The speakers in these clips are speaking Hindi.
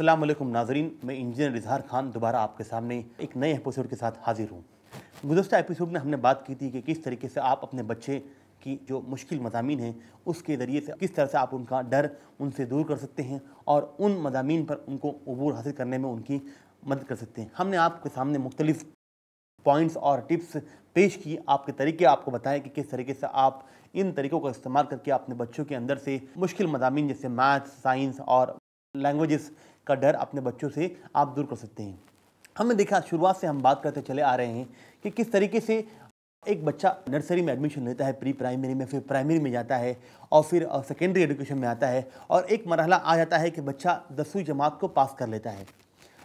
अस्सलाम वालेकुम नाजरीन मैं इंजीनियर इजहार खान दोबारा आपके सामने एक नए एपिसोड के साथ हाजिर हूँ गुजशत एपिसोड में हमने बात की थी कि किस तरीके से आप अपने बच्चे की जो मुश्किल मजामी हैं उसके ज़रिए से किस तरह से आप उनका डर उनसे दूर कर सकते हैं और उन मजामी पर उनको अबूर हासिल करने में उनकी मदद कर सकते हैं हमने आपके सामने मुख्तलिफ़ पॉइंट्स और टिप्स पेश की आपके तरीके आपको बताएं कि किस तरीके से आप इन तरीक़ों का इस्तेमाल करके अपने बच्चों के अंदर से मुश्किल मजामी जैसे मैथ साइंस और लैंग्वेजेस का डर अपने बच्चों से आप दूर कर सकते हैं हमने देखा शुरुआत से हम बात करते चले आ रहे हैं कि किस तरीके से एक बच्चा नर्सरी में एडमिशन लेता है प्री प्राइमरी में फिर प्राइमरी में जाता है और फिर सेकेंडरी एडुकेशन में आता है और एक मरहला आ जाता है कि बच्चा दसवीं जमात को पास कर लेता है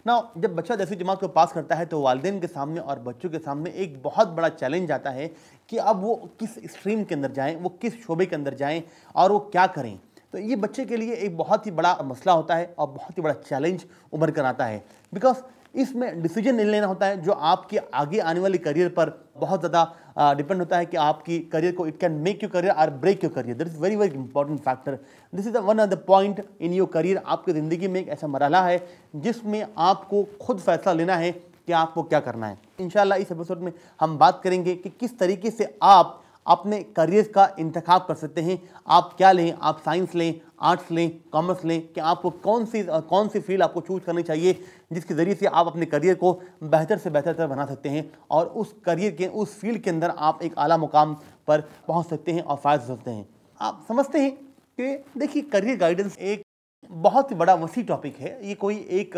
ना जब बच्चा दसवीं जमात को पास करता है तो वालदेन के सामने और बच्चों के सामने एक बहुत बड़ा चैलेंज आता है कि अब वो किस स्ट्रीम के अंदर जाएं वो किस शोबे के अंदर जाएं और वो क्या करें तो ये बच्चे के लिए एक बहुत ही बड़ा मसला होता है और बहुत ही बड़ा चैलेंज उभर कर आता है बिकॉज इसमें डिसीजन लेना होता है जो आपके आगे आने वाले करियर पर बहुत ज़्यादा डिपेंड होता है कि आपकी करियर को it can make your career or break your career that is very very important factor this is one of the point in your career आपकी ज़िंदगी में एक ऐसा मरहला है जिसमें आपको खुद फैसला लेना है कि आपको क्या करना है इन इस एपिसोड में हम बात करेंगे कि किस तरीके से आप अपने करियर का इंतखब कर सकते हैं आप क्या लें आप साइंस लें आर्ट्स लें कॉमर्स लें कि आपको कौन सी कौन सी फील्ड आपको चूज करनी चाहिए जिसके ज़रिए से आप अपने करियर को बेहतर से बेहतर तरह बना सकते हैं और उस करियर के उस फील्ड के अंदर आप एक आला मुकाम पर पहुँच सकते हैं और फायदा सकते हैं आप समझते हैं कि देखिए करियर गाइडेंस एक बहुत ही बड़ा वसी टॉपिक है ये कोई एक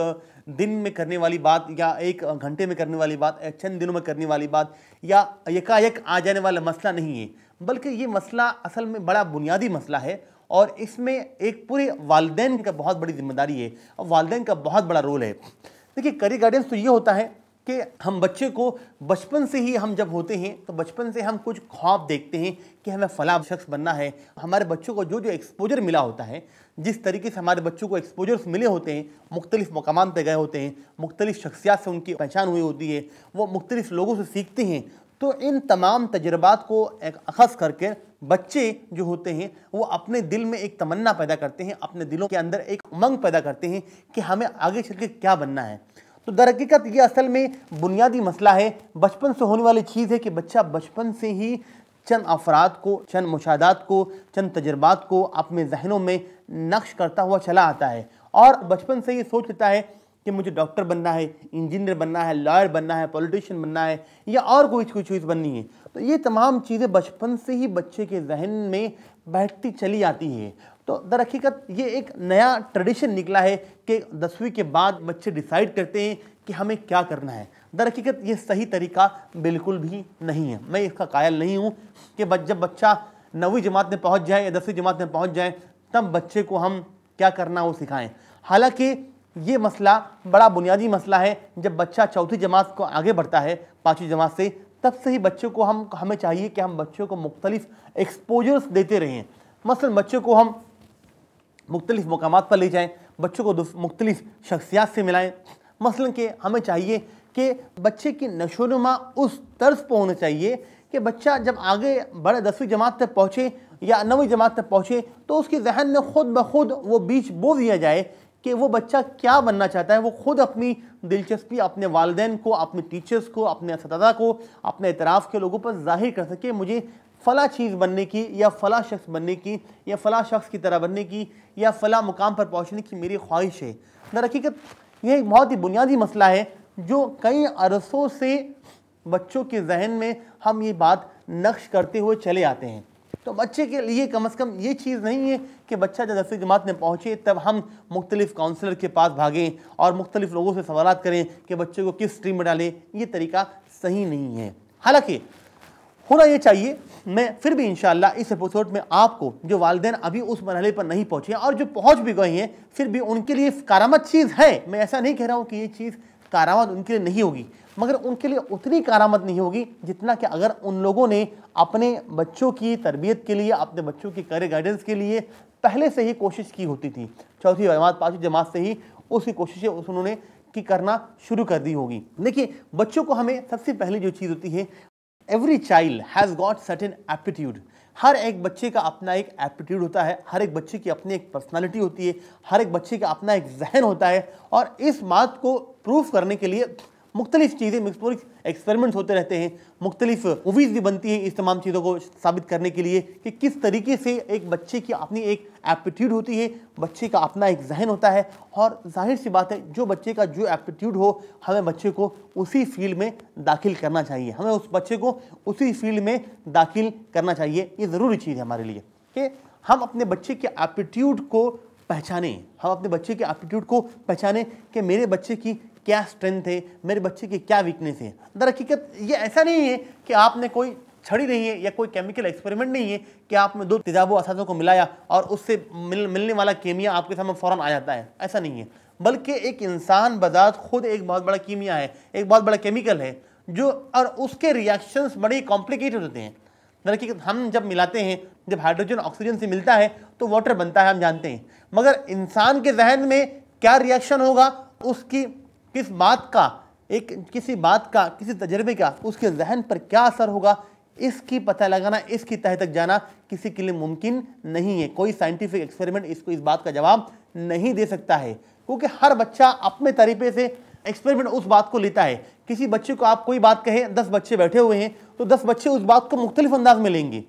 दिन में करने वाली बात या एक घंटे में करने वाली बात या चंद दिनों में करने वाली बात या एकाएक आ जाने वाला मसला नहीं है बल्कि ये मसला असल में बड़ा बुनियादी मसला है और इसमें एक पूरे वालदेन का बहुत बड़ी जिम्मेदारी है और वालदेन का बहुत बड़ा रोल है देखिए करियर गाइडेंस तो ये होता है कि हम बच्चे को बचपन से ही हम जब होते हैं तो बचपन से हम कुछ ख्वाब देखते हैं कि हमें फलाह शख्स बनना है हमारे बच्चों को जो जो एक्सपोजर मिला होता है जिस तरीके से हमारे बच्चों को एक्सपोजर्स मिले होते हैं मुख्तलिफ़ मकाम पर गए होते हैं मुख्तलिफ़ शख्सियात से उनकी पहचान हुई होती है वो मुख्तलिफ़ लोगों से सीखते हैं तो इन तमाम तजर्बात को एक अखस करके बच्चे जो होते हैं वो अपने दिल में एक तमन्ना पैदा करते हैं अपने दिलों के अंदर एक उमंग पैदा करते हैं कि हमें आगे चल के क्या बनना है तो दरकीकत ये असल में बुनियादी मसला है बचपन से होने वाली चीज़ है कि बच्चा बचपन से ही चंद अफराद को चंद मुशादात को चंद तजर्बात को अपने जहनों में नक्श करता हुआ चला आता है और बचपन से ये सोच लेता है कि मुझे डॉक्टर बनना है इंजीनियर बनना है लॉयर बनना है पॉलिटिशियन बनना है या और कोई कोई चीज़ बननी है तो ये तमाम चीज़ें बचपन से ही बच्चे के जहन में बैठती चली आती है तो दर हकीकत ये एक नया ट्रेडिशन निकला है कि दसवीं के बाद बच्चे डिसाइड करते हैं कि हमें क्या करना है दर हकीकत ये सही तरीका बिल्कुल भी नहीं है मैं इसका कायल नहीं हूँ कि जब बच्चा नवी जमात में पहुँच जाए या दसवीं जमात में पहुँच जाए तब बच्चे को हम क्या करना वो सिखाएं हालांकि ये मसला बड़ा बुनियादी मसला है जब बच्चा चौथी जमात को आगे बढ़ता है पाँचवीं जमात से तब से ही बच्चों को हम हमें चाहिए कि हम बच्चों को मुख्तलिफ एक्सपोजर्स देते रहें मसलन बच्चों को हम मुख्तलिफ मकाम पर ले जाएँ बच्चों को मुख्तलिफ शख्सियात से मिलाएँ मसलन के हमें चाहिए कि बच्चे की नशोनुमा उस तर्ज पर होना चाहिए कि बच्चा जब आगे बड़े दसवीं जमात तक पहुँचे या नवीं जमात तक पहुँचे तो उसके जहन में खुद ब खुद वो बीच बो दिया जाए कि वो बच्चा क्या बनना चाहता है वो खुद अपनी दिलचस्पी अपने वालदेन को अपने टीचर्स को अपने इस को अपने इतराफ़ के लोगों पर जाहिर कर सके मुझे फ़ला चीज़ बनने की या फ़ला शख्स बनने की या फ़ला शख्स की तरह बनने की या फ़ला मुकाम पर पहुँचने की मेरी ख्वाहिश है दर हकीकत यह एक बहुत ही बुनियादी मसला है जो कई अरसों से बच्चों के जहन में हम ये बात नक्श करते हुए चले आते हैं तो बच्चे के लिए कम अज़ कम ये चीज़ नहीं है कि बच्चा जब दसवीं जमात में पहुँचे तब हम मुख्तलिफ़ काउंसलर के पास भागें और मुख्तलिफ़ लोगों से सवाल करें कि बच्चे को किस स्ट्रीम में डालें ये तरीका सही नहीं है हालांकि होना ये चाहिए मैं फिर भी इंशाल्लाह इस एपिसोड में आपको जो वालदेन अभी उस मरहले पर नहीं पहुँचे और जो पहुँच भी गए हैं फिर भी उनके लिए कारामद चीज़ है मैं ऐसा नहीं कह रहा हूँ कि ये चीज़ कारामद उनके लिए नहीं होगी मगर उनके लिए उतनी कारामद नहीं होगी जितना कि अगर उन लोगों ने अपने बच्चों की तरबियत के लिए अपने बच्चों की करियर गाइडेंस के लिए पहले से ही कोशिश की होती थी चौथी जमात पाँचवीं जमात से ही उसकी कोशिशें उस उन्होंने की करना शुरू कर दी होगी देखिए बच्चों को हमें सबसे पहले जो चीज़ होती है every child has got certain aptitude हर एक बच्चे का अपना एक एप्टीट्यूड होता है हर एक बच्चे की अपनी एक पर्सनालिटी होती है हर एक बच्चे का अपना एक जहन होता है और इस बात को प्रूफ करने के लिए मुख्तलिफ चीज़ें मुख्तलिफ एक्सपेरिमेंट्स होते रहते हैं मुख्तलिफ मूवीज़ भी बनती हैं इस तमाम चीज़ों को साबित करने के लिए कि किस तरीके से एक बच्चे की अपनी एक एप्टीट्यूड होती है बच्चे का अपना एक जहन होता है और जाहिर सी बात है जो बच्चे का जो एप्टीट्यूड हो हमें बच्चे को उसी फील्ड में दाखिल करना चाहिए हमें उस बच्चे को उसी फील्ड में दाखिल करना चाहिए ये ज़रूरी चीज़ है हमारे लिए कि हम अपने बच्चे के एप्टीट्यूड को पहचाने हम अपने बच्चे के एप्टीट्यूड को पहचाने कि मेरे बच्चे की क्या स्ट्रेंथ है मेरे बच्चे की क्या वीकनेस है दर हकीकत ये ऐसा नहीं है कि आपने कोई छड़ी नहीं है या कोई केमिकल एक्सपेरिमेंट नहीं है कि आपने दो तेजाबो असाजों को मिलाया और उससे मिल, मिलने वाला केमिया आपके सामने फ़ौरन आ जाता है ऐसा नहीं है बल्कि एक इंसान बदात खुद एक बहुत बड़ा कीमिया है एक बहुत बड़ा केमिकल है जो और उसके रिएक्शंस बड़े कॉम्प्लिकेटेड होते हैं बल्कि हम जब मिलाते हैं जब हाइड्रोजन ऑक्सीजन से मिलता है तो वाटर बनता है हम जानते हैं मगर इंसान के जहन में क्या रिएक्शन होगा उसकी किस बात का एक किसी बात का किसी तजर्बे का उसके जहन पर क्या असर होगा इसकी पता लगाना इसकी तह तक जाना किसी के लिए मुमकिन नहीं है कोई साइंटिफिक एक्सपेरिमेंट इसको इस बात का जवाब नहीं दे सकता है क्योंकि हर बच्चा अपने तरीके से एक्सपेरिमेंट उस बात को लेता है किसी बच्चे को आप कोई बात कहें दस बच्चे बैठे हुए हैं तो दस बच्चे उस बात को मुख्तलिफ अंदाज में लेंगे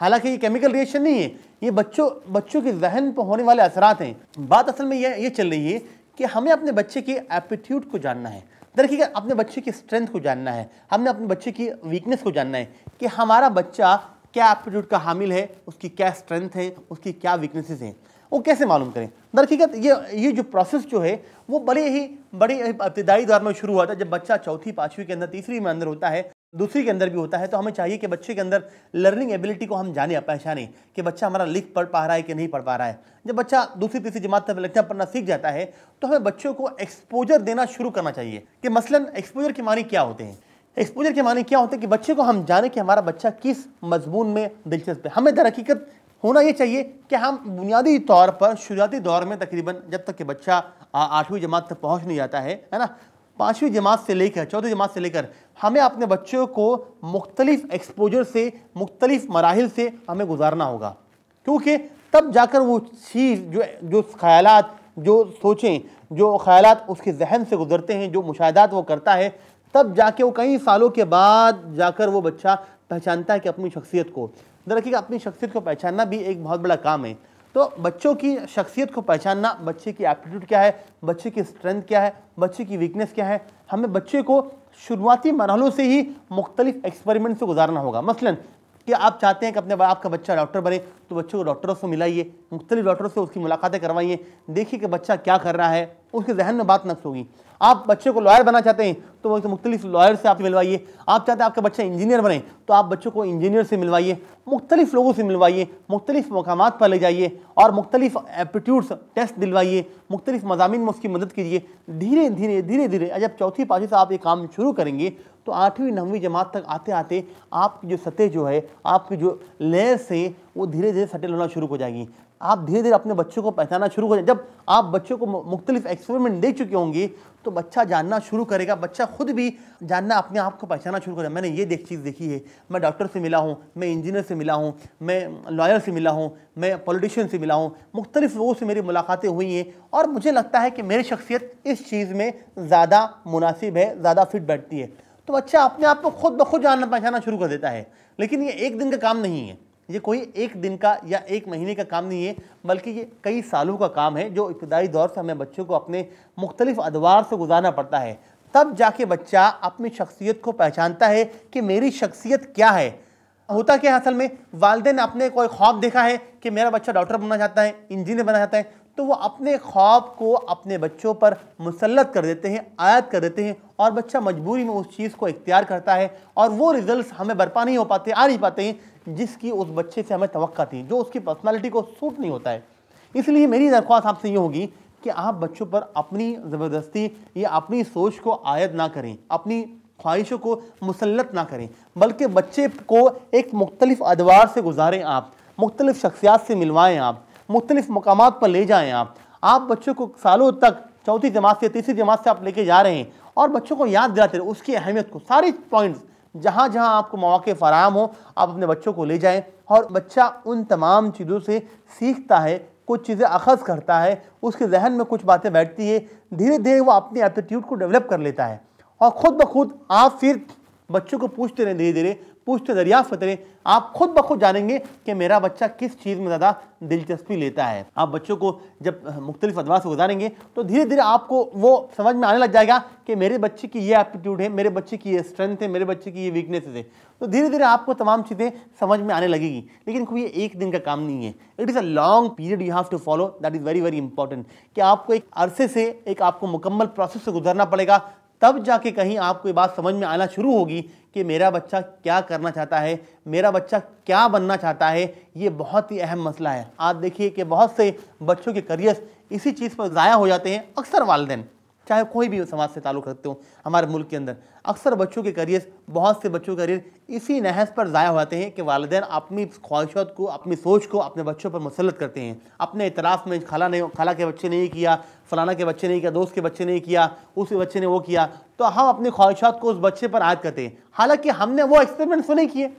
हालांकि ये केमिकल रिएक्शन नहीं है ये बच्चों बच्चों के जहन पर होने वाले असरात हैं बात असल में ये ये चल रही है कि हमें अपने बच्चे की एप्टीट्यूड को जानना है देखिए अपने बच्चे की स्ट्रेंथ को जानना है हमने अपने बच्चे की वीकनेस को जानना है कि हमारा बच्चा क्या एप्टीट्यूड का हामिल है उसकी क्या स्ट्रेंथ है उसकी क्या वीकनेसेस हैं वो कैसे मालूम करें दरअकीकत ये ये जो प्रोसेस जो है वो बड़े ही बड़े इब्तदाई दौर में शुरू हुआ था जब बच्चा चौथी पाँचवीं के अंदर तीसरी में अंदर होता है दूसरी के अंदर भी होता है तो हमें चाहिए कि बच्चे के अंदर लर्निंग एबिलिटी को हम जाने पहचाने कि बच्चा हमारा लिख पढ़ पा रहा है कि नहीं पढ़ पा रहा है जब बच्चा दूसरी तीसरी जमात तक लिखना पढ़ना सीख जाता है तो हमें बच्चों को एक्सपोजर देना शुरू करना चाहिए कि मसलन एक्सपोजर के मानी क्या होते हैं एक्सपोजर के माने क्या होते हैं कि बच्चे को हम जाने कि हमारा बच्चा किस मजमून में दिलचस्प है हमें दर हकीकत होना ये चाहिए कि हम बुनियादी तौर पर शुरुआती दौर में तकरीबन जब तक कि बच्चा आठवीं जमात तक पहुंच नहीं जाता है है ना पाँचवीं जमात से लेकर चौथी जमात से लेकर हमें अपने बच्चों को मुख्तलिफ एक्सपोजर से मुख्तलिफ मराहल से हमें गुजारना होगा क्योंकि तब जाकर वो चीज़ जो जो ख्याल जो सोचें जो ख्याल उसके जहन से गुजरते हैं जो मुशाहदात वो करता है तब जाके वो कई सालों के बाद जाकर वो बच्चा पहचानता है कि अपनी शख्सियत को दरअसल अपनी शख्सियत को पहचानना भी एक बहुत बड़ा काम है तो बच्चों की शख्सियत को पहचानना बच्चे की एप्टीट्यूड क्या है बच्चे की स्ट्रेंथ क्या है बच्चे की वीकनेस क्या है हमें बच्चे को शुरुआती मरहलों से ही मुख्तलिफ एक्सपेरिमेंट से गुजारना होगा मसलन कि आप चाहते हैं कि अपने आपका बच्चा डॉक्टर बने तो बच्चों को डॉक्टरों से मिलाइए मुख्तलि डॉक्टरों से उसकी मुलाकातें करवाइए देखिए कि बच्चा क्या कर रहा है उसके जहन में बात नक्स होगी आप बच्चे को लॉयर बनना चाहते हैं तो वो मुख्तलिफ लॉयर से आप मिलवाइए आप चाहते हैं आपका बच्चा इंजीनियर बने तो आप बच्चों को इंजीनियर से मिलवाइए मुख्तलिफ लोगों से मिलवाइए मुख्तलिफ मकाम पर ले जाइए और मुख्तलिफ एप्टीट्यूड्स टेस्ट दिलवाइए मुख्तलिफ मजामी में उसकी मदद कीजिए धीरे धीरे धीरे धीरे जब चौथी पाँचवीं से आप ये काम शुरू करेंगे तो आठवीं नौवीं जमात तक आते आते आपकी जो सतह जो है आपकी जो लेयर से वो धीरे धीरे सेटल होना शुरू हो जाएगी आप धीरे धीरे अपने बच्चों को पहचाना शुरू हो जाए जब आप बच्चों को मुख्तलिफ एक्सपेरिमेंट दे चुके होंगे तो बच्चा जानना शुरू करेगा बच्चा खुद भी जानना अपने आप को पहचाना शुरू करेगा मैंने ये देख चीज़ देखी है मैं डॉक्टर से मिला हूँ मैं इंजीनियर से मिला हूँ मैं लॉयर से मिला हूँ मैं पॉलिटिशियन से मिला हूँ मुख्तलिफ लोगों से मेरी मुलाकातें हुई हैं और मुझे लगता है कि मेरी शख्सियत इस चीज़ में ज़्यादा मुनासिब है ज़्यादा फिट बैठती है तो बच्चा अपने आप को खुद ब खुद जानना पहचाना शुरू कर देता है लेकिन ये एक दिन का काम नहीं है ये कोई एक दिन का या एक महीने का काम नहीं है बल्कि ये कई सालों का काम है जो इब्तदाई दौर से हमें बच्चों को अपने मुख्तलिफ अदवार से गुजारना पड़ता है तब जाके बच्चा अपनी शख्सियत को पहचानता है कि मेरी शख्सियत क्या है होता क्या है असल में वालदे ने अपने कोई ख्वाब देखा है कि मेरा बच्चा डॉक्टर बनना चाहता है इंजीनियर बनना चाहता है तो वो अपने ख्वाब को अपने बच्चों पर मुसलत कर देते हैं आयत कर देते हैं और बच्चा मजबूरी में उस चीज़ को इख्तियार करता है और वो रिज़ल्ट हमें बर्पा नहीं हो पाते आ नहीं पाते हैं जिसकी उस बच्चे से हमें तो थी जो उसकी पर्सनैलिटी को सूट नहीं होता है इसलिए मेरी दरख्वास्त आपसे ये होगी कि आप बच्चों पर अपनी ज़बरदस्ती या अपनी सोच को आयद ना करें अपनी ख्वाहिशों को मुसलत ना करें बल्कि बच्चे को एक मुख्तलिफ अदवार से गुजारें आप मुख्तलिफ शख्सियात से मिलवाएं आप मुख्तलिफ मकाम पर ले जाएँ आप आप बच्चों को सालों तक चौथी जमात से तीसरी जमात से आप लेके जा रहे हैं और बच्चों को याद दिलाते रहे उसकी अहमियत को सारे पॉइंट्स जहाँ जहाँ आपको मौक़े फ़राम हो आप अपने बच्चों को ले जाएँ और बच्चा उन तमाम चीज़ों से सीखता है कुछ चीज़ें अखज़ करता है उसके जहन में कुछ बातें बैठती है धीरे धीरे वो अपने एप्टीट्यूड को डेवलप कर लेता है और ख़ुद ब खुद आप फिर बच्चों को पूछते रहें धीरे धीरे पूछते दरियाफ्त करें आप खुद ब खुद जानेंगे कि मेरा बच्चा किस चीज़ में ज़्यादा दिलचस्पी लेता है आप बच्चों को जब मुख्तलिफ अदवा से गुजारेंगे तो धीरे धीरे आपको वो समझ में आने लग जाएगा कि मेरे बच्चे की ये एप्टीट्यूड है मेरे बच्चे की ये स्ट्रेंथ है मेरे बच्चे की ये वीकनेसेस है तो धीरे धीरे आपको तमाम चीज़ें समझ में आने लगेगी लेकिन कोई एक दिन का काम नहीं है it is a long period you have to follow that is very very important कि आपको एक अरसे से एक आपको मुकम्मल प्रोसेस से गुजरना पड़ेगा तब जाके कहीं आपको ये बात समझ में आना शुरू होगी कि मेरा बच्चा क्या करना चाहता है मेरा बच्चा क्या बनना चाहता है ये बहुत ही अहम मसला है आप देखिए कि बहुत से बच्चों के करियर इसी चीज़ पर ज़ाया हो जाते हैं अक्सर वालदेन चाहे कोई भी समाज से ताल्लुक़ रखते हो हमारे मुल्क के अंदर अक्सर बच्चों के करियर बहुत से बच्चों के करियर इसी नहस पर ज़ाया होते हैं कि वालदेन अपनी ख्वाहिशात को अपनी सोच को अपने बच्चों पर मुसलत करते हैं अपने इतराफ़ में खाला ने खाला के बच्चे ने ये किया फलाना के बच्चे ने किया दोस्त के बच्चे ने किया उस बच्चे ने वो किया तो हम अपनी ख्वाहिशात को उस बच्चे पर आयद करते हैं हालाँकि हमने वो एक्सपेरिमेंट्स तो नहीं किए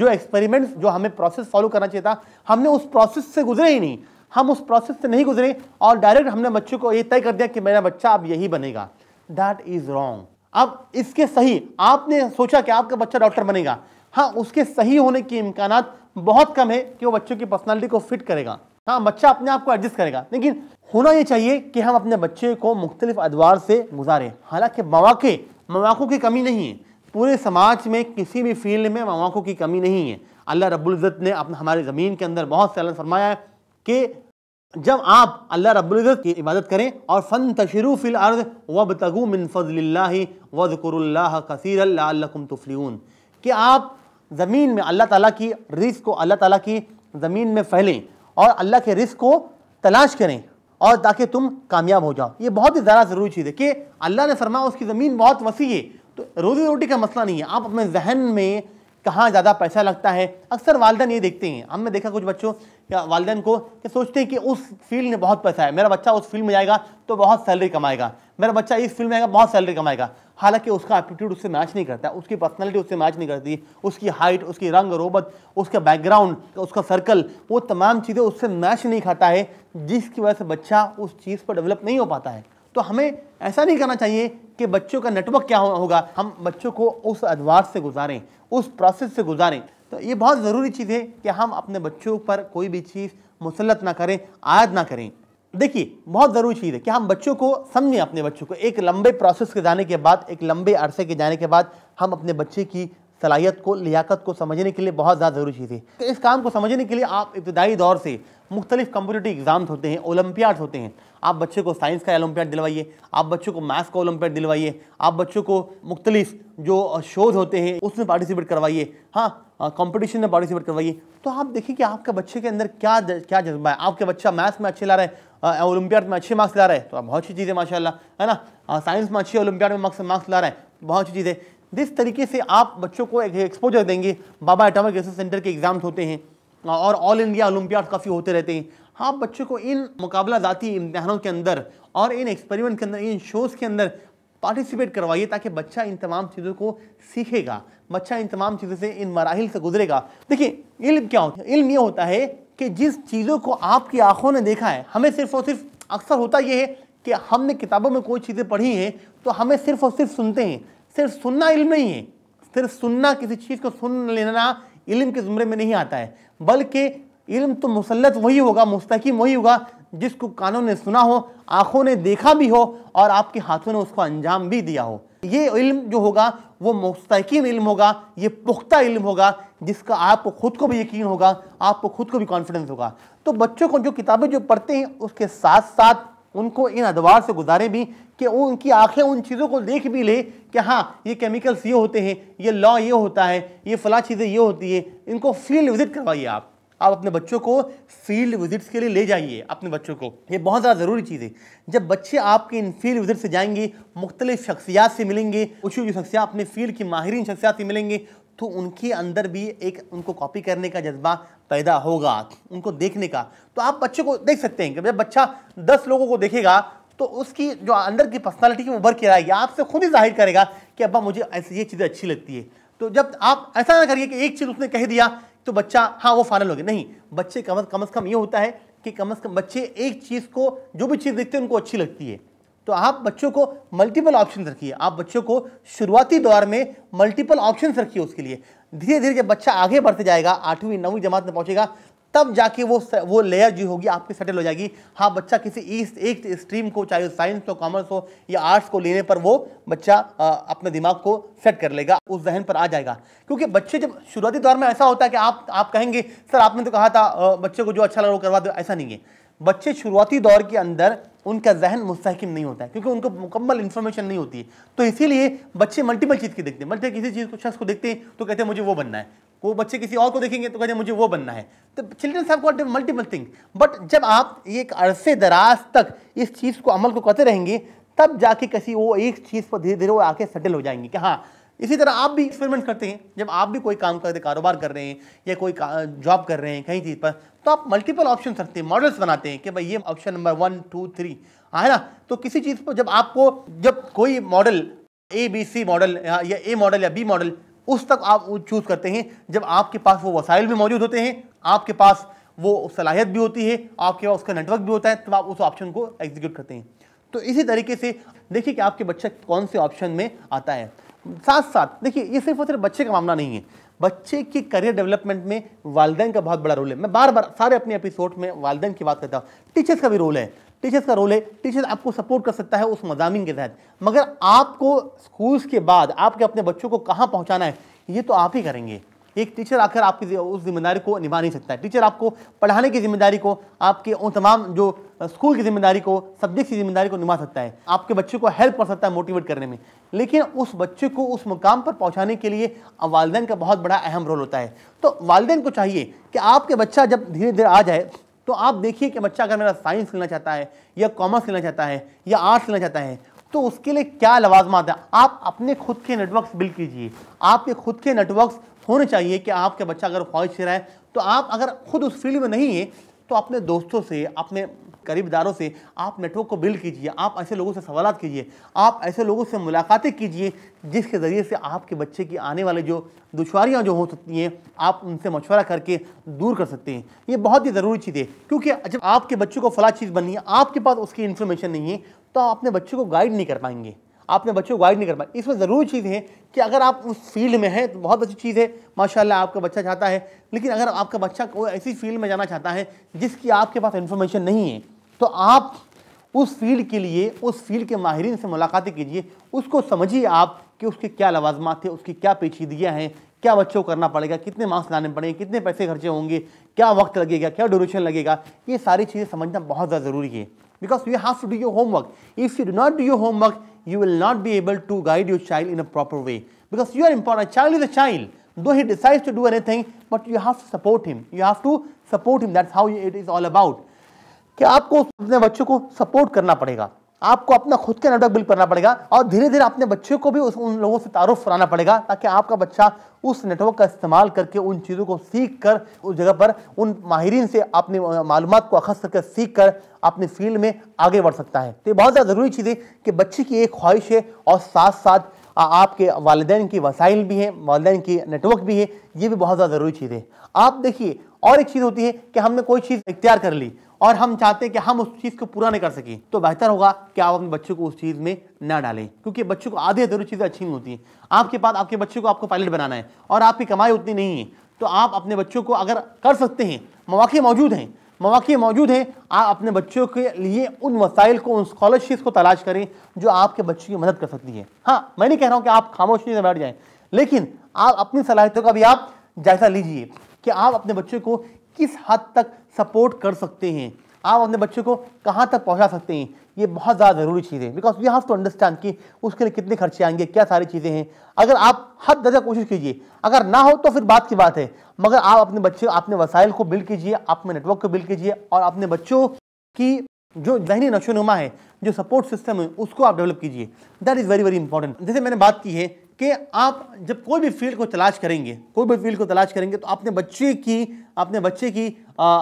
जो एक्सपेरिमेंट्स जो हमें प्रोसेस फॉलो करना चाहिए था हमने उस प्रोसेस से गुजरे ही नहीं हम उस प्रोसेस से नहीं गुजरे और डायरेक्ट हमने बच्चों को ये तय कर दिया कि मेरा बच्चा अब यही बनेगा दैट इज रॉन्ग अब इसके सही आपने सोचा कि आपका बच्चा डॉक्टर बनेगा हाँ उसके सही होने के इम्कान बहुत कम है कि वो बच्चों की पर्सनैलिटी को फिट करेगा हाँ बच्चा अपने आप को एडजस्ट करेगा लेकिन होना ये चाहिए कि हम अपने बच्चे को मुख्तलिफ अदवार से गुजारें हालांकि मौाक़े मौाक़ों की कमी नहीं है पूरे समाज में किसी भी फील्ड में मौाक़ों की कमी नहीं है अल्लाह रब्ज़त ने अपना हमारी ज़मीन के अंदर बहुत से फरमाया है कि जब आप अल्लाह रब्ज़त की इबादत करें और फ़न तशरूफ़िल अर्द वब तगु मिन फ़ज़ल्ला वज़कुरुल्ला कसरकुम कि आप ज़मीन में अल्लाह ताला की रिस्क को अल्लाह ताला की ज़मीन में फैलें और अल्लाह के रिस्क को तलाश करें और ताकि तुम कामयाब हो जाओ ये बहुत ही ज़्यादा ज़रूरी चीज़ है कि अल्लाह ने फरमाया उसकी ज़मीन बहुत वसी है तो रोज़ी रोटी का मसला नहीं है आप अपने जहन में कहाँ ज़्यादा पैसा लगता है अक्सर वालदेन ये देखते हैं हमने देखा कुछ बच्चों या वालदेन को कि सोचते हैं कि उस फील्ड में बहुत पैसा है मेरा बच्चा उस फील्ड में जाएगा तो बहुत सैलरी कमाएगा मेरा बच्चा इस फील्ड में आएगा बहुत सैलरी कमाएगा हालांकि उसका एप्टीट्यूड उससे मैच नहीं करता उसकी पर्सनैलिटी उससे मैच नहीं करती उसकी हाइट उसकी रंग रोबत उसका बैकग्राउंड उसका सर्कल वो तमाम चीज़ें उससे मैच नहीं खाता है जिसकी वजह से बच्चा उस चीज़ पर डेवलप नहीं हो पाता है तो हमें ऐसा नहीं करना चाहिए कि बच्चों का नेटवर्क क्या होगा हम बच्चों को उस अदवार से गुजारें उस प्रोसेस से गुजारें तो ये बहुत ज़रूरी चीज़ है कि हम अपने बच्चों पर कोई भी चीज़ मुसलत ना करें आयद ना करें देखिए बहुत ज़रूरी चीज़ है कि हम बच्चों को समझें अपने बच्चों को एक लंबे प्रोसेस के जाने के बाद एक लंबे अरसे के जाने के बाद हम अपने बच्चे की सलाहियत को लियाकत को समझने के लिए बहुत ज़्यादा ज़रूरी चीज़ है तो इस काम को समझने के लिए आप इब्तदाई दौर से मुख्तलिफ कम्पिटेटिव एग्ज़ाम्स होते हैं ओलम्पियाड होते हैं आप बच्चे को साइंस का ओलम्पियाड दिलवाइए आप बच्चों को मैथ्स का ओलंपियाड दिलवाइए आप बच्चों को मुख्तलिफ जो शोध होते हैं उसमें पार्टिसिपेट करवाइए हाँ कॉम्पिटिशन में पार्टिसिपेट करवाइए तो आप देखिए कि आपके बच्चे के अंदर क्या क्या जज्बा है आपके बच्चा मैथ्स में अच्छे ला रहा है ओलम्पियाड में अच्छे तो मार्क्स ला रहा है तो बहुत अच्छी चीज़ें है माशाला है ना साइंस में अच्छे ओलंपियाड में मार्क्स मार्क्स ला रहा है बहुत अच्छी चीज़ें जिस तरीके से आप बच्चों को एक्सपोजर देंगे बाबा एटॉमिक रिसर्च सेंटर के एग्ज़ाम्स होते हैं और ऑल इंडिया ओलंपियाड काफ़ी होते रहते हैं हाँ, आप बच्चों को इन मुकाबला जाती इम्तहानों के अंदर और इन एक्सपेरिमेंट के अंदर इन शोज़ के अंदर पार्टिसिपेट करवाइए ताकि बच्चा इन तमाम चीज़ों को सीखेगा बच्चा इन तमाम चीज़ों से इन मराहल से गुजरेगा देखिए इल्म क्या होता है इल्म ये होता है कि जिस चीज़ों को आपकी आंखों ने देखा है हमें सिर्फ और सिर्फ अक्सर होता यह है कि हमने किताबों में कोई चीज़ें पढ़ी हैं तो हमें सिर्फ और सिर्फ सुनते हैं सिर्फ सुनना इल्म नहीं है सिर्फ सुनना किसी चीज़ को सुन लेना इल्म के ज़ुमरे में नहीं आता है बल्कि इल्म तो मुसलत वही होगा मुस्तकिम वही होगा जिसको कानों ने सुना हो आँखों ने देखा भी हो और आपके हाथों ने उसको अंजाम भी दिया हो ये इल्म जो होगा वो मुस्तकिम इल्म होगा ये पुख्ता इल्म होगा जिसका आपको ख़ुद को भी यकीन होगा आपको ख़ुद को भी कॉन्फिडेंस होगा तो बच्चों को जो किताबें जो पढ़ते हैं उसके साथ साथ उनको इन अदवार से गुजारें भी कि उनकी आंखें उन चीज़ों को देख भी लें कि हाँ ये केमिकल्स ये होते हैं ये लॉ ये होता है ये फ़ला चीज़ें ये होती है इनको फील्ड विज़िट करवाइए आप आप अपने बच्चों को फील्ड विजिट्स के लिए ले जाइए अपने बच्चों को ये बहुत ज़्यादा ज़रूरी चीज़ है जब बच्चे आपके इन फील्ड विजिट से जाएंगे मुख्तलिफ शख्सियात से मिलेंगे उसी जो शख्सियात अपने फील्ड की माहरीन शख्सियात से मिलेंगे तो उनके अंदर भी एक उनको कॉपी करने का जज्बा पैदा होगा उनको देखने का तो आप बच्चों को देख सकते हैं कि जब बच्चा दस लोगों को देखेगा तो उसकी जो अंदर की पर्सनालिटी वो उभर के आएगी आपसे खुद ही जाहिर करेगा कि अब्बा मुझे ऐसी ये चीज़ें अच्छी लगती है तो जब आप ऐसा ना करिए कि एक चीज़ उसने कह दिया तो बच्चा हाँ वो फाइनल हो गया नहीं बच्चे कम अज़ कम अज़ कम ये होता है कि कम अज़ कम बच्चे एक चीज़ को जो भी चीज़ देखते हैं उनको अच्छी लगती है तो आप बच्चों को मल्टीपल ऑप्शन रखिए आप बच्चों को शुरुआती दौर में मल्टीपल ऑप्शन रखिए उसके लिए धीरे धीरे जब बच्चा आगे बढ़ते जाएगा आठवीं नौवीं जमात में पहुँचेगा तब जाके वो वो लेयर जो होगी आपकी सेटल हो जाएगी हाँ बच्चा किसी इस एक स्ट्रीम को चाहे साइंस हो कॉमर्स हो या आर्ट्स को लेने पर वो बच्चा आ, अपने दिमाग को सेट कर लेगा उस जहन पर आ जाएगा क्योंकि बच्चे जब शुरुआती दौर में ऐसा होता है कि आप आप कहेंगे सर आपने तो कहा था बच्चे को जो अच्छा लगा वो करवा दो ऐसा नहीं है बच्चे शुरुआती दौर के अंदर उनका जहन मुस्तकम नहीं होता है क्योंकि उनको मुकम्मल इन्फॉर्मेशन नहीं होती है तो इसीलिए बच्चे मल्टीपल चीज़ की देखते हैं मल्टी किसी चीज़ को शख्स को देखते हैं तो कहते हैं मुझे वो बनना है वो बच्चे किसी और को देखेंगे तो कहते हैं मुझे वो बनना है तो चिल्ड्रेन साहब को मल्टीपल थिंग बट जब आप एक अरसे दराज तक इस चीज़ को अमल को करते रहेंगे तब जाके किसी वो एक चीज़ पर धीरे धीरे वो आके सेटल हो जाएंगे कि हाँ इसी तरह आप भी एक्सपेरिमेंट करते हैं जब आप भी कोई काम करते कारोबार कर रहे हैं या कोई जॉब कर रहे हैं कहीं चीज़ पर तो आप मल्टीपल ऑप्शन रखते हैं मॉडल्स बनाते हैं कि भाई ये option number one two three है ना तो किसी चीज़ पर जब आपको जब कोई model A B C model या ए मॉडल या बी मॉडल उस तक आप चूज़ करते हैं जब आपके पास वो वसाइल भी मौजूद होते हैं आपके पास वो सलाहियत भी होती है आपके पास उसका नेटवर्क भी होता है तब तो आप उस ऑप्शन को एग्जीक्यूट करते हैं तो इसी तरीके से देखिए कि आपके बच्चा कौन से ऑप्शन में आता है साथ साथ देखिए ये सिर्फ और सिर्फ बच्चे का मामला नहीं है बच्चे के करियर डेवलपमेंट में वालदेन का बहुत बड़ा रोल है मैं बार बार सारे अपने एपिसोड में वालदेन की बात करता हूँ टीचर्स का भी रोल है टीचर्स का रोल है टीचर आपको सपोर्ट कर सकता है उस मजामी के तहत मगर आपको स्कूल्स के बाद आपके अपने बच्चों को कहाँ पहुँचाना है ये तो आप ही करेंगे एक टीचर आकर आपकी उस जिम्मेदारी को निभा नहीं सकता है टीचर आपको पढ़ाने की जिम्मेदारी को आपके उन तमाम जो स्कूल की जिम्मेदारी को सब्जेक्ट की जिम्मेदारी को निभा सकता है आपके बच्चे को हेल्प कर सकता है मोटिवेट करने में लेकिन उस बच्चे को उस मुकाम पर पहुंचाने के लिए वालदेन का बहुत बड़ा अहम रोल होता है तो वालदेन को चाहिए कि आपके बच्चा जब धीरे धीरे आ जाए तो आप देखिए कि बच्चा अगर मेरा साइंस लेना चाहता है या कॉमर्स लेना चाहता है या आर्ट्स लेना चाहता है तो उसके लिए क्या लवाजमात है आप अपने खुद के नेटवर्क्स बिल्ड कीजिए आपके खुद के नेटवर्क्स होने चाहिए कि आपके बच्चा अगर ख्वाहिश रहा है तो आप अगर खुद उस फील्ड में नहीं है तो अपने दोस्तों से अपने करीबदारों से आप नेटवर्क को बिल्ड कीजिए आप ऐसे लोगों से सवाल कीजिए आप ऐसे लोगों से मुलाकातें कीजिए जिसके ज़रिए से आपके बच्चे की आने वाले जो दुशारियाँ जो हो सकती हैं आप उनसे मशवरा करके दूर कर सकते हैं ये बहुत ही ज़रूरी चीज़ है क्योंकि जब आपके बच्चों को फला चीज़ बननी है आपके पास उसकी इन्फॉर्मेशन नहीं है तो आप अपने बच्चे को गाइड नहीं कर पाएंगे आपने बच्चों को गाइड नहीं कर पाया इसमें ज़रूरी चीज़ है कि अगर आप उस फील्ड में हैं तो बहुत अच्छी चीज़ है माशाल्लाह आपका बच्चा चाहता है लेकिन अगर आपका बच्चा कोई ऐसी फील्ड में जाना चाहता है जिसकी आपके पास इन्फॉर्मेशन नहीं है तो आप उस फील्ड के लिए उस फील्ड के माहरीन से मुलाकातें कीजिए उसको समझिए आप कि उसके क्या लवाजमात थे उसकी क्या पेचीदगियाँ हैं क्या बच्चों को करना पड़ेगा कितने मार्क्स लाने पड़ेंगे कितने पैसे खर्चे होंगे क्या वक्त लगेगा क्या ड्यूरेशन लगेगा ये सारी चीज़ें समझना बहुत ज़्यादा ज़रूरी है because you have to do your homework. If you do not do your homework, you will not be able to guide your child in a proper way because you are important. A child is a child. Though he decides to do anything, but you have to support him. You have to support him. That's how it is all about. कि आपको अपने बच्चों को सपोर्ट करना पड़ेगा आपको अपना खुद का नेटवर्क बिल्ड करना पड़ेगा और धीरे धीरे अपने बच्चे को भी उस उन लोगों से तारुफ कराना पड़ेगा ताकि आपका बच्चा उस नेटवर्क का इस्तेमाल करके उन चीज़ों को सीख कर उस जगह पर उन माहरीन से अपनी मालूम को अखज करके सीख कर अपनी फील्ड में आगे बढ़ सकता है तो ये बहुत ज़्यादा ज़रूरी चीज़ है कि बच्चे की एक ख्वाहिश है और साथ साथ आपके वालदे की वसाइल भी हैं वालदे की नेटवर्क भी है ये भी बहुत ज़्यादा ज़रूरी चीज़ है आप देखिए और एक चीज़ होती है कि हमने कोई चीज़ इख्तियार कर ली और हम चाहते हैं कि हम उस चीज़ को पूरा नहीं कर सकें तो बेहतर होगा कि आप अपने बच्चों को उस चीज़ में ना डालें क्योंकि बच्चों को आधे अधूरी चीज़ें अच्छी नहीं होती हैं आपके पास आपके बच्चे को आपको पायलट बनाना है और आपकी कमाई उतनी नहीं है तो आप अपने बच्चों को अगर कर सकते हैं मौाक़े मौजूद हैं मौाक़े मौजूद हैं आप अपने बच्चों के लिए उन वसाइल को उन स्कॉलरशिप्स को तलाश करें जो आपके बच्चे की मदद कर सकती है हाँ मैं नहीं कह रहा हूँ कि आप खामोशी से बैठ जाएँ लेकिन आप अपनी सलाहियतों का भी आप जायजा लीजिए कि आप अपने बच्चे को किस हद तक सपोर्ट कर सकते हैं आप अपने बच्चे को कहाँ तक पहुँचा सकते हैं ये बहुत ज़्यादा ज़रूरी चीज़ है because we have to understand कि उसके लिए कितने खर्चे आएंगे क्या सारी चीज़ें हैं अगर आप हद दर्जा कोशिश कीजिए अगर ना हो तो फिर बात की बात है मगर आप अपने बच्चे अपने वसाइल को बिल्ड कीजिए अपने नेटवर्क को बिल्ड कीजिए और अपने बच्चों की जो जहनी नशोनुमा है जो सपोर्ट सिस्टम है उसको आप डेवलप कीजिए that is very very important जैसे मैंने बात की है कि आप जब कोई भी फील्ड को तलाश करेंगे कोई भी फील्ड को तलाश करेंगे तो अपने बच्चे की अपने बच्चे की आ,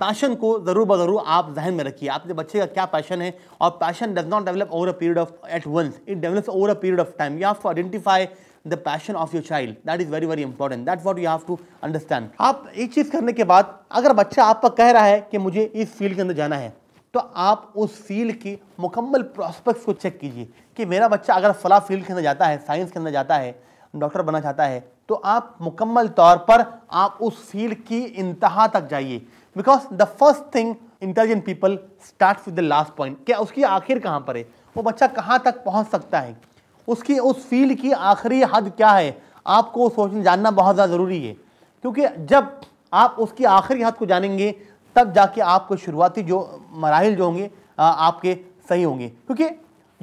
पैशन को ज़रूर बरूर आप जहन में रखिए आपके बच्चे का क्या पैशन है और passion does not develop over a period of at once it develops over a period of time you have to identify the passion of your child that is very very important that what you have to understand आप एक चीज़ करने के बाद अगर बच्चा आपका कह रहा है कि मुझे इस फील्ड के अंदर जाना है तो आप उस फील्ड की मुकम्मल प्रॉस्पेक्ट्स को चेक कीजिए कि मेरा बच्चा अगर फला फील्ड के अंदर जाता है साइंस के अंदर जाता है डॉक्टर बना चाहता है तो आप मुकम्मल तौर पर आप उस फील्ड की इंतहा तक जाइए because the first thing intelligent people start with the last point क्या उसकी आखिर कहाँ पर है वो बच्चा कहाँ तक पहुँच सकता है उसकी उस फील्ड की आखिरी हद क्या है आपको सोचना जानना बहुत ज़्यादा ज़रूरी है क्योंकि जब आप उसकी आखिरी हद को जानेंगे तब जाके आपको शुरुआती जो मराहल जो होंगे आपके सही होंगे क्योंकि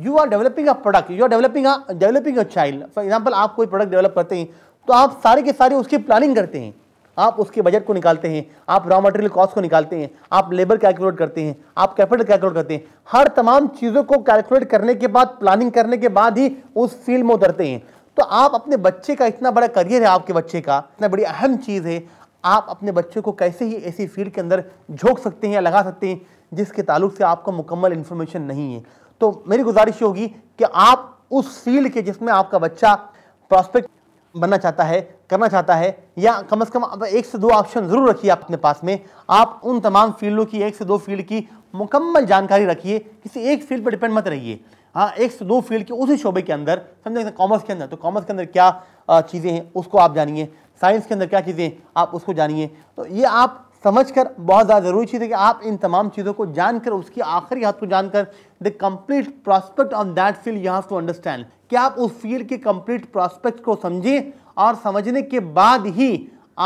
you are developing a product you are developing developing a child for example आप कोई प्रोडक्ट डेवलप करते हैं तो आप सारे के सारे उसकी प्लानिंग करते हैं आप उसके बजट को निकालते हैं आप रॉ मटेरियल कॉस्ट को निकालते हैं आप लेबर कैलकुलेट करते हैं आप कैपिटल कैलकुलेट करते हैं हर तमाम चीज़ों को कैलकुलेट करने के बाद प्लानिंग करने के बाद ही उस फील्ड में उतरते हैं तो आप अपने बच्चे का इतना बड़ा करियर है आपके बच्चे का इतना बड़ी अहम चीज़ है आप अपने बच्चे को कैसे ही ऐसी फील्ड के अंदर झोंक सकते हैं या लगा सकते हैं जिसके ताल्लुक से आपको मुकम्मल इन्फॉर्मेशन नहीं है तो मेरी गुजारिश होगी कि आप उस फील्ड के जिसमें आपका बच्चा प्रॉस्पेक्ट बनना चाहता है करना चाहता है या कम से कम अब एक से दो ऑप्शन ज़रूर रखिए आप अपने पास में आप उन तमाम फील्डों की एक से दो फील्ड की मुकम्मल जानकारी रखिए किसी एक फील्ड पर डिपेंड मत रहिए हाँ एक से दो फील्ड के उसी शोबे के अंदर समझे कॉमर्स के अंदर तो कॉमर्स के अंदर क्या चीज़ें हैं उसको आप जानिए साइंस के अंदर क्या चीज़ें आप उसको जानिए तो ये आप समझ कर बहुत ज़्यादा ज़रूरी चीज़ है कि आप इन तमाम चीज़ों को जानकर उसकी आखिरी हद को जानकर the complete prospect on that field you have to understand कि आप उस फील्ड के कंप्लीट प्रॉस्पेक्ट को समझें और समझने के बाद ही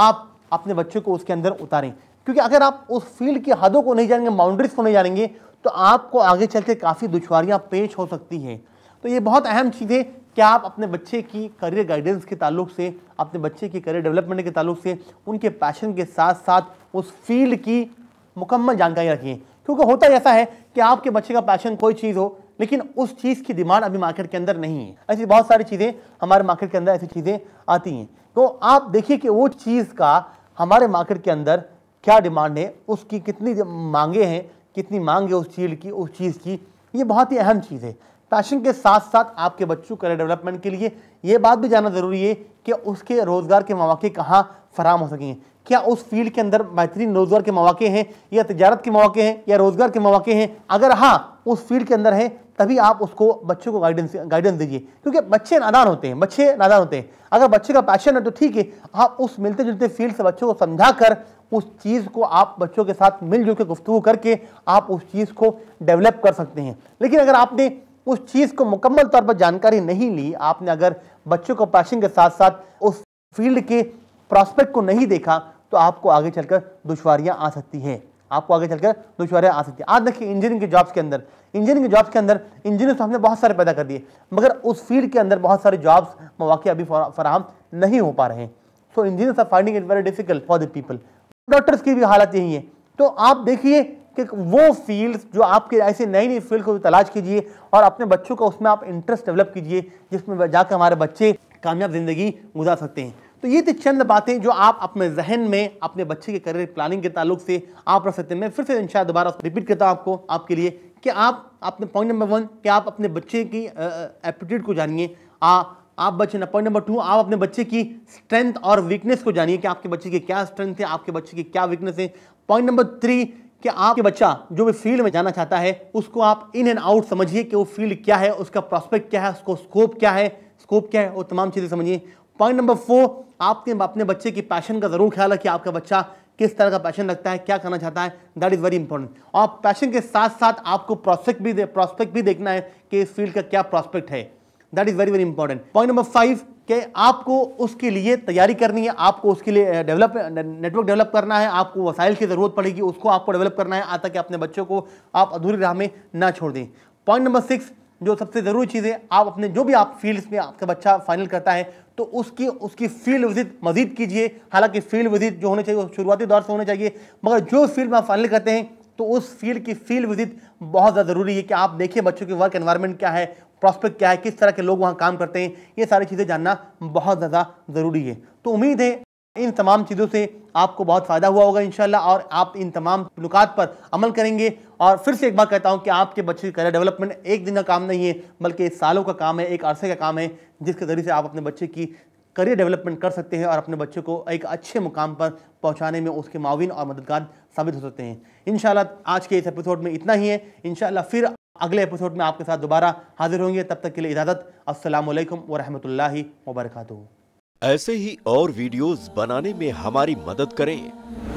आप अपने बच्चों को उसके अंदर उतारें क्योंकि अगर आप उस फील्ड की हदों को नहीं जानेंगे बाउंड्रीज को नहीं जानेंगे तो आपको आगे चल के काफ़ी दुशारियाँ पेश हो सकती हैं तो ये बहुत अहम चीज़ है क्या आप अपने बच्चे की करियर गाइडेंस के ताल्लुक से अपने बच्चे की करियर डेवलपमेंट के ताल्लुक से उनके पैशन के साथ साथ उस फील्ड की मुकम्मल जानकारी रखिए क्योंकि होता ऐसा है कि आपके बच्चे का पैशन कोई चीज़ हो लेकिन उस चीज़ की डिमांड अभी मार्केट के अंदर नहीं है ऐसी बहुत सारी चीज़ें हमारे मार्केट के अंदर ऐसी चीज़ें आती हैं तो आप देखिए कि वो चीज़ का हमारे मार्केट के अंदर क्या डिमांड है उसकी कितनी मांगे हैं कितनी मांग है उस चीज़ की उस चीज़ की ये बहुत ही अहम चीज़ है पैशन के साथ साथ आपके बच्चों करियर डेवलपमेंट के लिए ये बात भी जानना ज़रूरी है कि उसके रोज़गार के मौके कहाँ फराम हो सकेंगे क्या उस फील्ड के अंदर बेहतरीन रोज़गार के मौक़े हैं या तजारत के मौके हैं या रोज़गार के मौके हैं अगर हाँ उस फील्ड के अंदर है तभी आप उसको बच्चों को गाइडेंस गाइडेंस दीजिए क्योंकि बच्चे नादान होते हैं बच्चे नादान होते हैं अगर बच्चे का पैशन है तो ठीक है आप उस मिलते जुलते फील्ड से बच्चों को समझा कर उस चीज़ को आप बच्चों के साथ मिलजुल के गुफ्तु करके आप उस चीज़ को डेवलप कर सकते हैं लेकिन अगर आपने उस चीज़ को मुकम्मल तौर पर जानकारी नहीं ली आपने अगर बच्चों को पैशन के साथ साथ उस फील्ड के प्रॉस्पेक्ट को नहीं देखा तो आपको आगे चलकर दुशारियाँ आ सकती हैं आपको आगे चलकर दुशारियाँ आ सकती हैं आज देखिए इंजीनियरिंग के जॉब्स के अंदर इंजीनियरिंग के जॉब्स के अंदर इंजीनियर तो हमने बहुत सारे पैदा कर दिए मगर उस फील्ड के अंदर बहुत सारे जॉब्स मौाक़े अभी फराहम नहीं हो पा रहे हैं so engineers are finding it very difficult for the people doctors की भी हालत यही है तो आप देखिए कि वो फील्ड्स जो आपके ऐसे नई नई फील्ड को तलाश कीजिए और अपने बच्चों का उसमें आप इंटरेस्ट डेवलप कीजिए जिसमें जाकर हमारे बच्चे कामयाब ज़िंदगी गुजार सकते हैं तो ये थी चंद बातें जो आप अपने जहन में अपने बच्चे के करियर प्लानिंग के ताल्लुक से आप रख सकते हैं मैं फिर से इन दोबारा रिपीट करता हूँ आपको आपके लिए कि आप अपने पॉइंट नंबर वन कि आप अपने बच्चे की एप्टीट्यूड को जानिए आप बच्चे ना पॉइंट नंबर टू आप अपने बच्चे की स्ट्रेंथ और वीकनेस को जानिए कि आपके बच्चे की क्या स्ट्रेंथ है आपके बच्चे की क्या वीकनेस है पॉइंट नंबर थ्री कि आपके बच्चा जो भी फील्ड में जाना चाहता है उसको आप इन एंड आउट समझिए कि वो फील्ड क्या है उसका प्रॉस्पेक्ट क्या है उसको स्कोप क्या है स्कोप क्या है वो तमाम चीज़ें समझिए पॉइंट नंबर फोर आपके अपने बच्चे की पैशन का ज़रूर ख्याल है कि आपका बच्चा किस तरह का पैशन रखता है क्या करना चाहता है दैट इज़ वेरी इंपॉर्टेंट और पैशन के साथ साथ आपको प्रोस्पेक्ट भी प्रॉस्पेक्ट भी देखना है कि इस फील्ड का क्या प्रॉस्पेक्ट है that is very very important point number five के आपको उसके लिए तैयारी करनी है आपको उसके लिए डेवलप नेटवर्क डेवलप करना है आपको वसाइल की ज़रूरत पड़ेगी उसको आपको डेवलप करना है ताकि अपने बच्चों को आप अधूरी राह में ना छोड़ दें पॉइंट नंबर सिक्स जो सबसे ज़रूरी चीज़ है आप अपने जो भी आप फील्ड्स में आपका बच्चा फाइनल करता है तो उसकी उसकी फील्ड विजिट मजीद कीजिए हालांकि फील्ड विजिट जो होने चाहिए वो शुरुआती दौर से होने चाहिए मगर जो फील्ड में आप फाइनल करते हैं तो उस फील्ड की फील्ड विजिट बहुत ज़्यादा ज़रूरी है कि आप देखिए बच्चों के वर्क एनवायरनमेंट क्या है प्रॉस्पेक्ट क्या है किस तरह के लोग वहाँ काम करते हैं ये सारी चीज़ें जानना बहुत ज़्यादा ज़रूरी है तो उम्मीद है इन तमाम चीज़ों से आपको बहुत फ़ायदा हुआ होगा इन और आप इन तमाम नुकात पर अमल करेंगे और फिर से एक बार कहता हूँ कि आपके बच्चे की करियर डेवलपमेंट एक दिन का काम नहीं है बल्कि सालों का काम है एक अरसे का काम है जिसके ज़रिए से आप अपने बच्चे की करियर डेवलपमेंट कर सकते हैं और अपने बच्चे को एक अच्छे मुकाम पर पहुंचाने में उसके माविन और मददगार साबित हो सकते हैं इन आज के इस एपिसोड में इतना ही है इन फिर अगले एपिसोड में आपके साथ दोबारा हाजिर होंगे तब तक के लिए इजाजत असल वरहमल वरक ऐसे ही और वीडियोस बनाने में हमारी मदद करें